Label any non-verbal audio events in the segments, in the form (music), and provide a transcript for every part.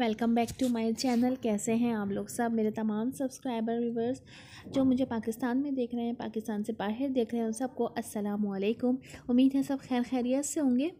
Welcome back to my channel कैसे हैं आप लोग सब मेरे तमाम सब्सक्राइबर व्यूवर्स जो मुझे पाकिस्तान में देख रहे हैं पाकिस्तान से बाहर देख रहे हैं उन सबको अस्सलाम वालेकुम उम्मीद है सब खैर खैरियत से होंगे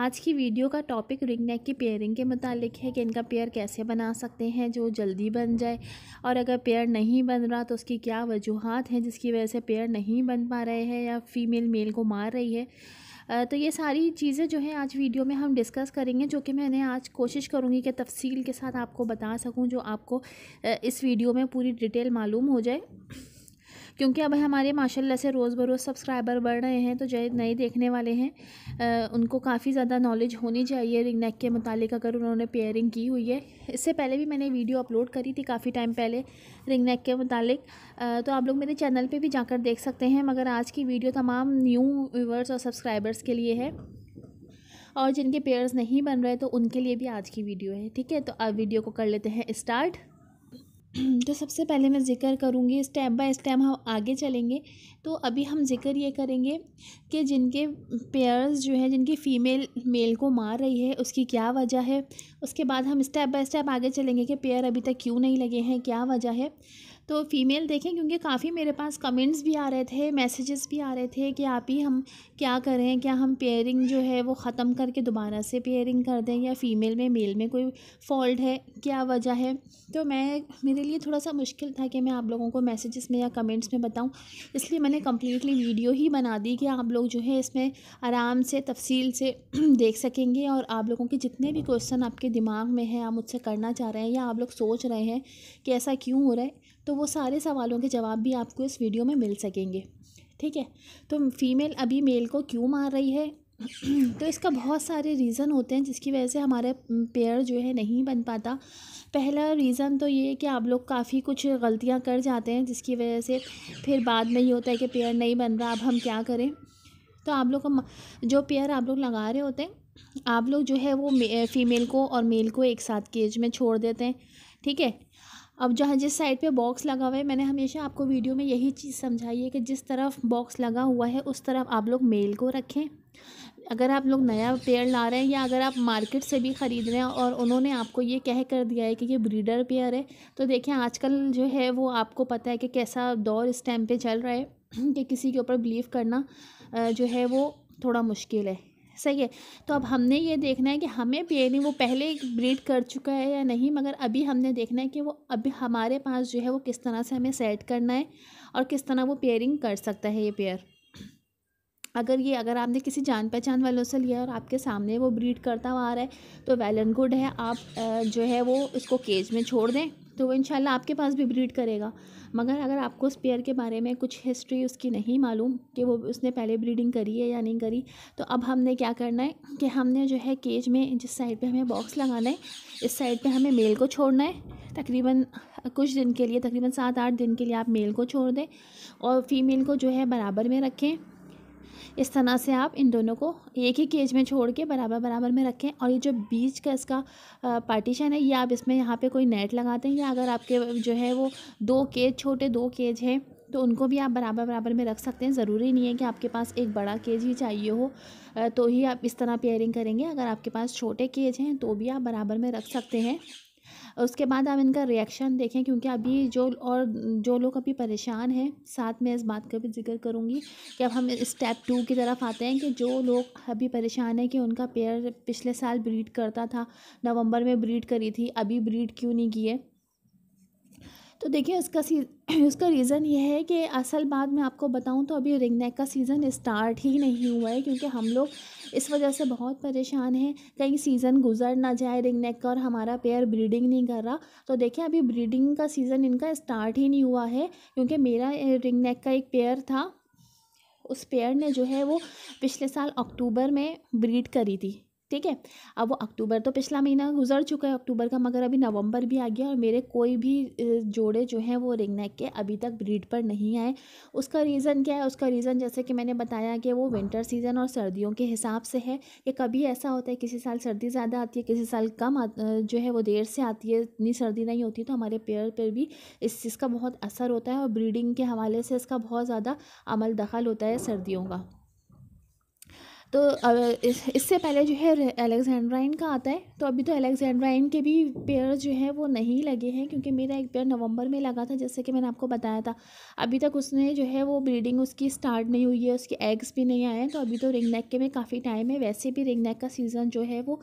आज की वीडियो का टॉपिक रिंग नेक की पेयरिंग के मतलब है कि इनका पेयर कैसे बना सकते हैं जो जल्दी बन जाए और अगर पेयर नहीं बन रहा तो उसकी क्या वजूहत हैं जिसकी वजह से पेयर नहीं बन पा रहे हैं या फ़ीमेल मेल को मार रही है तो ये सारी चीज़ें जो हैं आज वीडियो में हम डिस्कस करेंगे जो कि मैंने आज कोशिश करूँगी कि तफसील के साथ आपको बता सकूँ जो आपको इस वीडियो में पूरी डिटेल मालूम हो जाए क्योंकि अब हमारे माशाला से रोज़ बरोज़ सब्सक्राइबर बढ़ रहे हैं तो जो नए देखने वाले हैं आ, उनको काफ़ी ज़्यादा नॉलेज होनी चाहिए रिंग नेक के मुतालिक अगर उन्होंने पेयरिंग की हुई है इससे पहले भी मैंने वीडियो अपलोड करी थी काफ़ी टाइम पहले रिंग नेक के मुतालिक तो आप लोग मेरे चैनल पर भी जाकर देख सकते हैं मगर आज की वीडियो तमाम न्यू व्यूवर्स और सब्सक्राइबर्स के लिए है और जिनके पेयर्स नहीं बन रहे तो उनके लिए भी आज की वीडियो है ठीक है तो आप वीडियो को कर लेते हैं स्टार्ट (clears throat) तो सबसे पहले मैं ज़िक्र करूँगी स्टेप बाय स्टेप हम आगे चलेंगे तो अभी हम ज़िक्र ये करेंगे कि जिनके पेयर्स जो हैं जिनकी फ़ीमेल मेल को मार रही है उसकी क्या वजह है उसके बाद हम स्टेप बाय स्टेप आगे चलेंगे कि पेयर अभी तक क्यों नहीं लगे हैं क्या वजह है तो फ़ीमेल देखें क्योंकि काफ़ी मेरे पास कमेंट्स भी आ रहे थे मैसेजेस भी आ रहे थे कि आप ही हम क्या करें क्या हम पेयरिंग जो है वो ख़त्म करके दोबारा से पेयरिंग कर दें या फ़ीमेल में मेल में कोई फॉल्ट है क्या वजह है तो मैं मेरे लिए थोड़ा सा मुश्किल था कि मैं आप लोगों को मैसेजेस में या कमेंट्स में बताऊँ इसलिए मैंने कम्प्लीटली वीडियो ही बना दी कि आप लोग जो है इसमें आराम से तफसील से (clears throat) देख सकेंगे और आप लोगों के जितने भी क्वेश्चन आपके दिमाग में हैं आप मुझसे करना चाह रहे हैं या आप लोग सोच रहे हैं कि ऐसा क्यों हो रहा है तो वो सारे सवालों के जवाब भी आपको इस वीडियो में मिल सकेंगे ठीक है तो फीमेल अभी मेल को क्यों मार रही है (clears throat) तो इसका बहुत सारे रीज़न होते हैं जिसकी वजह से हमारा पेयर जो है नहीं बन पाता पहला रीज़न तो ये है कि आप लोग काफ़ी कुछ गलतियां कर जाते हैं जिसकी वजह से फिर बाद में ये होता है कि पेयर नहीं बन रहा अब हम क्या करें तो आप लोग जो पेयर आप लोग लगा रहे होते हैं आप लोग जो है वो फीमेल को और मेल को एक साथ केज में छोड़ देते हैं ठीक है अब जहाँ जिस साइड पे बॉक्स लगा हुआ है मैंने हमेशा आपको वीडियो में यही चीज़ समझाई है कि जिस तरफ बॉक्स लगा हुआ है उस तरफ आप लोग मेल को रखें अगर आप लोग नया पेयर ला रहे हैं या अगर आप मार्केट से भी ख़रीद रहे हैं और उन्होंने आपको ये कह कर दिया है कि ये ब्रीडर पेयर है तो देखें आजकल जो है वो आपको पता है कि कैसा दौर इस टाइम पर चल रहा है कि किसी के ऊपर बिलीव करना जो है वो थोड़ा मुश्किल है सही है तो अब हमने ये देखना है कि हमें भी वो पहले ब्रीड कर चुका है या नहीं मगर अभी हमने देखना है कि वो अभी हमारे पास जो है वो किस तरह से हमें सेट करना है और किस तरह वो पेयरिंग कर सकता है ये पेयर अगर ये अगर आपने किसी जान पहचान वालों से लिया और आपके सामने वो ब्रीड करता हुआ आ रहा है तो वेल एंड गुड है आप जो है वो उसको केज में छोड़ दें तो वो इंशाल्लाह आपके पास भी ब्रीड करेगा मगर अगर आपको उस पेयर के बारे में कुछ हिस्ट्री उसकी नहीं मालूम कि वो उसने पहले ब्रीडिंग करी है या नहीं करी तो अब हमने क्या करना है कि हमने जो है केज में जिस साइड पे हमें बॉक्स लगाना है इस साइड पे हमें मेल को छोड़ना है तकरीबन कुछ दिन के लिए तकरीबन सात आठ दिन के लिए आप मेल को छोड़ दें और फीमेल को जो है बराबर में रखें इस तरह से आप इन दोनों को एक ही केज में छोड़ के बराबर बराबर में रखें और ये जो बीच का इसका पार्टीशन है ये आप इसमें यहाँ पे कोई नेट लगा दें या अगर आपके जो है वो दो केज छोटे दो केज हैं तो उनको भी आप बराबर बराबर में रख सकते हैं ज़रूरी नहीं है कि आपके पास एक बड़ा केज ही चाहिए हो तो ही आप इस तरह पेयरिंग करेंगे अगर आपके पास छोटे केज हैं तो भी आप बराबर में रख सकते हैं उसके बाद आप इनका रिएक्शन देखें क्योंकि अभी जो और जो लोग अभी परेशान हैं साथ में इस बात का भी जिक्र करूँगी कि अब हम स्टेप टू की तरफ आते हैं कि जो लोग अभी परेशान हैं कि उनका पेयर पिछले साल ब्रीड करता था नवंबर में ब्रीड करी थी अभी ब्रीड क्यों नहीं किए तो देखिए इसका सी (clears throat) उसका रीज़न ये है कि असल बात मैं आपको बताऊं तो अभी रिंग नेक का सीज़न स्टार्ट ही नहीं हुआ है क्योंकि हम लोग इस वजह से बहुत परेशान हैं कहीं सीज़न गुजर ना जाए रिंग नेक का और हमारा पेयर ब्रीडिंग नहीं कर रहा तो देखिए अभी ब्रीडिंग का सीज़न इनका स्टार्ट ही नहीं हुआ है क्योंकि मेरा रिंग नेक का एक पेयर था उस पेयर ने जो है वो पिछले साल अक्टूबर में ब्रीड करी थी ठीक है अब वो अक्टूबर तो पिछला महीना गुजर चुका है अक्टूबर का मगर अभी नवंबर भी आ गया और मेरे कोई भी जोड़े जो हैं वो रिंग नेक के अभी तक ब्रीड पर नहीं आए उसका रीज़न क्या है उसका रीज़न जैसे कि मैंने बताया कि वो हाँ। विंटर सीज़न और सर्दियों के हिसाब से है कि कभी ऐसा होता है किसी साल सर्दी ज़्यादा आती है किसी साल कम जो है वो देर से आती है इतनी सर्दी नहीं होती तो हमारे पेड़ पर भी इस चीज़ का बहुत असर होता है और ब्रीडिंग के हवाले से इसका बहुत ज़्यादा अमल दखल होता है सर्दियों का तो इससे पहले जो है अलेक्जेंड्राइन का आता है तो अभी तो अलेक्जेंड्राइन के भी पेयर जो है वो नहीं लगे हैं क्योंकि मेरा एक पेयर नवंबर में लगा था जैसे कि मैंने आपको बताया था अभी तक उसने जो है वो ब्रीडिंग उसकी स्टार्ट नहीं हुई है उसके एग्स भी नहीं आए हैं तो अभी तो रिंग नेक के में काफ़ी टाइम है वैसे भी रिंग नेक का सीज़न जो है वो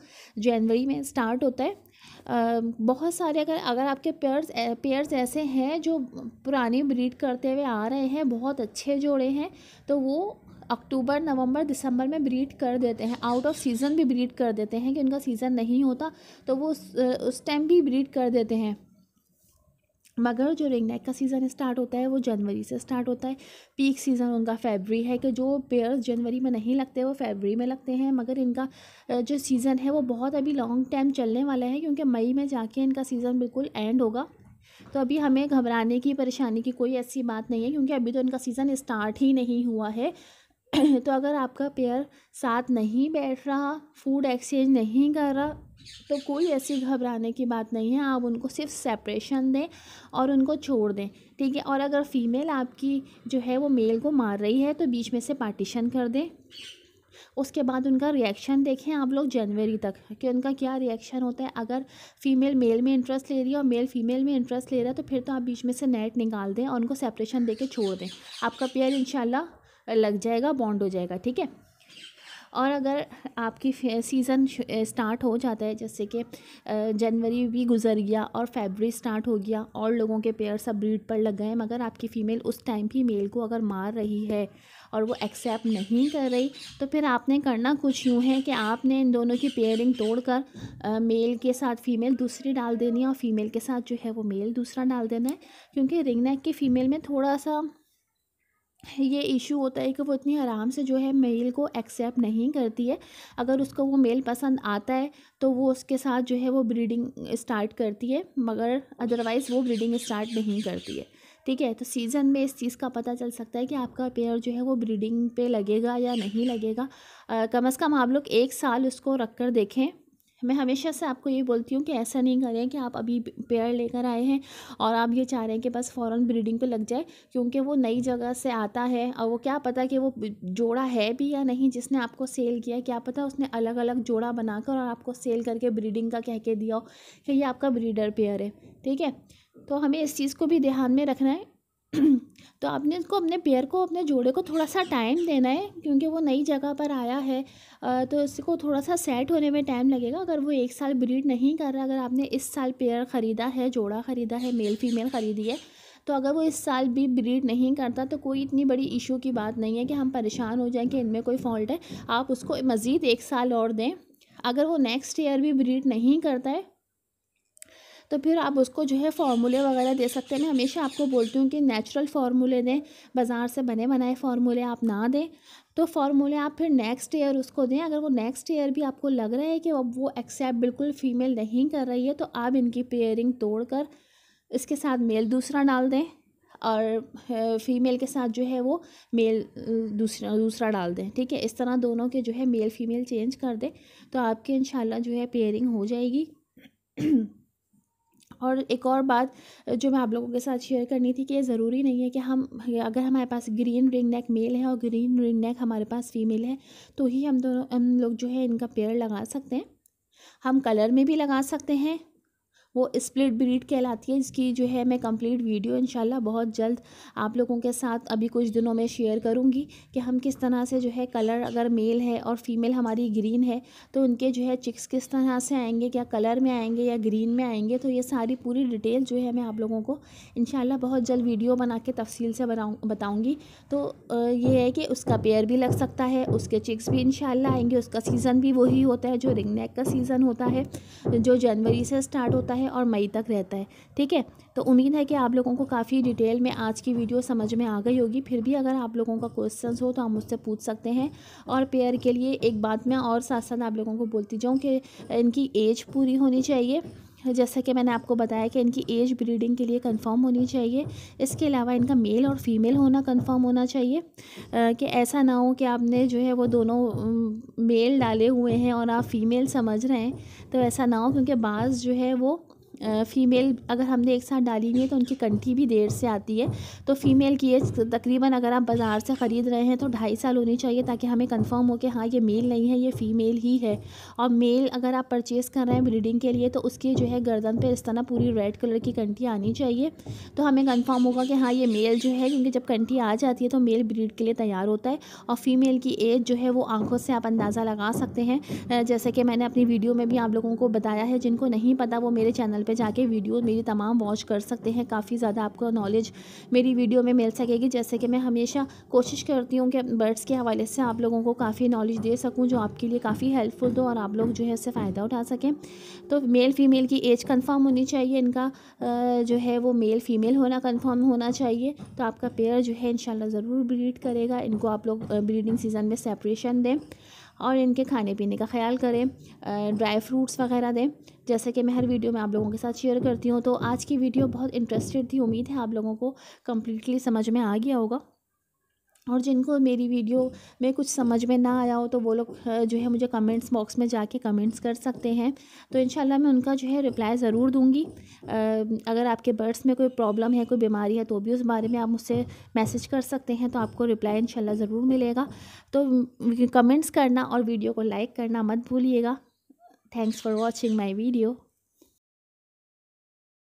जनवरी में स्टार्ट होता है आ, बहुत सारे अगर अगर आपके पेयर्स पेयर्स ऐसे हैं जो पुरानी ब्रीड करते हुए आ रहे हैं बहुत अच्छे जोड़े हैं तो वो अक्टूबर नवंबर दिसंबर में ब्रीड कर देते हैं आउट ऑफ सीज़न भी ब्रीड कर देते हैं कि उनका सीज़न नहीं होता तो वो उस टाइम भी ब्रीड कर देते हैं मगर जो रिंग नेक का सीज़न स्टार्ट होता है वो जनवरी से स्टार्ट होता है पीक सीज़न उनका फेबरी है कि जो पेयर्स जनवरी में नहीं लगते वो फेबरी में लगते हैं मगर इनका जो सीज़न है वो बहुत अभी लॉन्ग टाइम चलने वाला है क्योंकि मई में जाके इनका सीज़न बिल्कुल एंड होगा तो अभी हमें घबराने की परेशानी की कोई ऐसी बात नहीं है क्योंकि अभी तो इनका सीज़न स्टार्ट ही नहीं हुआ है (clears throat) तो अगर आपका पेयर साथ नहीं बैठ रहा फूड एक्सचेंज नहीं कर रहा तो कोई ऐसी घबराने की बात नहीं है आप उनको सिर्फ सेपरेशन दें और उनको छोड़ दें ठीक है और अगर फीमेल आपकी जो है वो मेल को मार रही है तो बीच में से पार्टीशन कर दें उसके बाद उनका रिएक्शन देखें आप लोग जनवरी तक कि उनका क्या रिएक्शन होता है अगर फीमेल मेल में इंटरेस्ट ले रही है और मेल फीमेल में इंटरेस्ट ले रहा है तो फिर तो आप बीच में से नेट निकाल दें और उनको सेपरेशन दे के छोड़ दें आपका पेयर इनशाला लग जाएगा बॉन्ड हो जाएगा ठीक है और अगर आपकी सीज़न स्टार्ट हो जाता है जैसे कि जनवरी भी गुजर गया और फेबरी स्टार्ट हो गया और लोगों के पेयर सब ब्रीड पर लग गए मगर आपकी फ़ीमेल उस टाइम भी मेल को अगर मार रही है और वो एक्सेप्ट नहीं कर रही तो फिर आपने करना कुछ यूँ है कि आपने इन दोनों की पेयरिंग तोड़कर मेल के साथ फ़ीमेल दूसरी डाल देनी है और फीमेल के साथ जो है वो मेल दूसरा डाल देना है क्योंकि रिंगनेक के की फ़ीमेल में थोड़ा सा ये इशू होता है कि वो इतनी आराम से जो है मेल को एक्सेप्ट नहीं करती है अगर उसको वो मेल पसंद आता है तो वो उसके साथ जो है वो ब्रीडिंग स्टार्ट करती है मगर अदरवाइज़ वो ब्रीडिंग स्टार्ट नहीं करती है ठीक है तो सीज़न में इस चीज़ का पता चल सकता है कि आपका पेयर जो है वो ब्रीडिंग पे लगेगा या नहीं लगेगा आ, कम अज़ कम आप लोग एक साल उसको रख कर देखें मैं हमेशा से आपको ये बोलती हूँ कि ऐसा नहीं करें कि आप अभी पेयर लेकर आए हैं और आप ये चाह रहे हैं कि बस फ़ौरन ब्रीडिंग पे लग जाए क्योंकि वो नई जगह से आता है और वो क्या पता कि वो जोड़ा है भी या नहीं जिसने आपको सेल किया क्या पता उसने अलग अलग जोड़ा बनाकर और आपको सेल करके ब्रीडिंग का कह के दिया हो कि ये आपका ब्रीडर पेयर है ठीक है तो हमें इस चीज़ को भी ध्यान में रखना है तो आपने इसको अपने पेयर को अपने जोड़े को थोड़ा सा टाइम देना है क्योंकि वो नई जगह पर आया है तो इसको थोड़ा सा सेट होने में टाइम लगेगा अगर वो एक साल ब्रीड नहीं कर रहा अगर आपने इस साल पेयर ख़रीदा है जोड़ा ख़रीदा है मेल फीमेल ख़रीदी है तो अगर वो इस साल भी ब्रीड नहीं करता तो कोई इतनी बड़ी इशू की बात नहीं है कि हम परेशान हो जाएं कि इनमें कोई फॉल्ट है आप उसको मज़ीद एक साल और दें अगर वो नेक्स्ट ईयर भी ब्रीड नहीं करता है तो फिर आप उसको जो है फार्मूले वगैरह दे सकते हैं मैं हमेशा आपको बोलती हूँ कि नेचुरल फार्मूले दें बाज़ार से बने बनाए फार्मूले आप ना दें तो फार्मूले आप फिर नेक्स्ट ईयर उसको दें अगर वो नेक्स्ट ईयर भी आपको लग रहा है कि अब वो एक्सेप्ट बिल्कुल फीमेल नहीं कर रही है तो आप इनकी पेयरिंग तोड़ कर इसके साथ मेल दूसरा डाल दें और फीमेल के साथ जो है वो मेल दूसरा दूसरा डाल दें ठीक है इस तरह दोनों के जो है मेल फीमेल चेंज कर दें तो आपके इन जो है पेयरिंग हो जाएगी (clears throat) और एक और बात जो मैं आप लोगों के साथ शेयर करनी थी कि ये ज़रूरी नहीं है कि हम अगर हमारे पास ग्रीन रिंग नेक मेल है और ग्रीन रिंग नेक हमारे पास फीमेल है तो ही हम दोनों हम लोग जो है इनका पेयर लगा सकते हैं हम कलर में भी लगा सकते हैं वो स्प्लिट ब्रीड कहलाती है इसकी जो है मैं कंप्लीट वीडियो इंशाल्लाह बहुत जल्द आप लोगों के साथ अभी कुछ दिनों में शेयर करूँगी कि हम किस तरह से जो है कलर अगर मेल है और फीमेल हमारी ग्रीन है तो उनके जो है चिक्स किस तरह से आएंगे क्या कलर में आएंगे या ग्रीन में आएंगे तो ये सारी पूरी डिटेल जो है मैं आप लोगों को इन बहुत जल्द वीडियो बना के तफसील से बनाऊँ बताऊँगी तो ये है कि उसका पेयर भी लग सकता है उसके चिक्स भी इन आएंगे उसका सीज़न भी वही होता है जो रिंग नेक का सीज़न होता है जो जनवरी से स्टार्ट होता है और मई तक रहता है ठीक है तो उम्मीद है कि आप लोगों को काफ़ी डिटेल में आज की वीडियो समझ में आ गई होगी फिर भी अगर आप लोगों का क्वेश्चन हो तो आप मुझसे पूछ सकते हैं और पेयर के लिए एक बात मैं और साथ साथ आप लोगों को बोलती जाऊँ कि इनकी एज पूरी होनी चाहिए जैसा कि मैंने आपको बताया कि इनकी एज ब्रीडिंग के लिए कंफर्म होनी चाहिए इसके अलावा इनका मेल और फीमेल होना कंफर्म होना चाहिए कि ऐसा ना हो कि आपने जो है वो दोनों मेल डाले हुए हैं और आप फीमेल समझ रहे हैं तो ऐसा ना हो क्योंकि बाज़ जो है वो फ़ीमेल अगर हमने एक साथ डाली है तो उनकी कंठी भी देर से आती है तो फ़ीमेल की एज तकरीबन अगर आप बाज़ार से ख़रीद रहे हैं तो ढाई साल होनी चाहिए ताकि हमें कंफर्म हो कि हाँ ये मेल नहीं है ये फ़ीमेल ही है और मेल अगर आप परचेज़ कर रहे हैं ब्रीडिंग के लिए तो उसके जो है गर्दन पर इस तरह पूरी रेड कलर की कंठी आनी चाहिए तो हमें कन्फर्म होगा कि हाँ ये मेल जो है क्योंकि जब कंठी आ जाती है तो मेल ब्रीड के लिए तैयार होता है और फ़ीमेल की एज जो है वो आंखों से आप अंदाज़ा लगा सकते हैं जैसे कि मैंने अपनी वीडियो में भी आप लोगों को बताया है जिनको नहीं पता वो मेरे चैनल पे जाके वीडियो मेरी तमाम वॉच कर सकते हैं काफ़ी ज़्यादा आपको नॉलेज मेरी वीडियो में मिल सकेगी जैसे कि मैं हमेशा कोशिश करती हूँ कि बर्ड्स के हवाले से आप लोगों को काफ़ी नॉलेज दे सकूँ जो आपके लिए काफ़ी हेल्पफुल दो और आप लोग जो है उससे फ़ायदा उठा सकें तो मेल फीमेल की एज कन्फर्म होनी चाहिए इनका जो है वो मेल फीमेल होना कन्फर्म होना चाहिए तो आपका पेयर जो है इन ज़रूर ब्रीड करेगा इनको आप लोग ब्रीडिंग सीज़न में सेपरेशन दें और इनके खाने पीने का ख्याल करें ड्राई फ्रूट्स वगैरह दें जैसे कि मैं हर वीडियो में आप लोगों के साथ शेयर करती हूँ तो आज की वीडियो बहुत इंटरेस्टेड थी उम्मीद है आप लोगों को कम्प्लीटली समझ में आ गया होगा और जिनको मेरी वीडियो हम्म। में कुछ समझ में ना आया हो तो वो लोग जो है मुझे कमेंट्स बॉक्स में जाके कमेंट्स कर सकते हैं तो इन मैं उनका जो है रिप्लाई ज़रूर दूंगी अगर आपके बर्ड्स में कोई प्रॉब्लम है कोई बीमारी है तो भी उस बारे में आप मुझसे मैसेज कर सकते हैं तो आपको रिप्लाई इन ज़रूर मिलेगा तो कमेंट्स करना और वीडियो को लाइक करना मत भूलिएगा thanks for watching my video